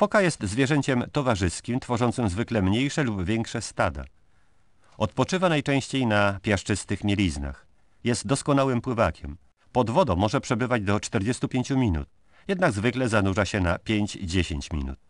Foka jest zwierzęciem towarzyskim, tworzącym zwykle mniejsze lub większe stada. Odpoczywa najczęściej na piaszczystych mieliznach. Jest doskonałym pływakiem. Pod wodą może przebywać do 45 minut, jednak zwykle zanurza się na 5-10 minut.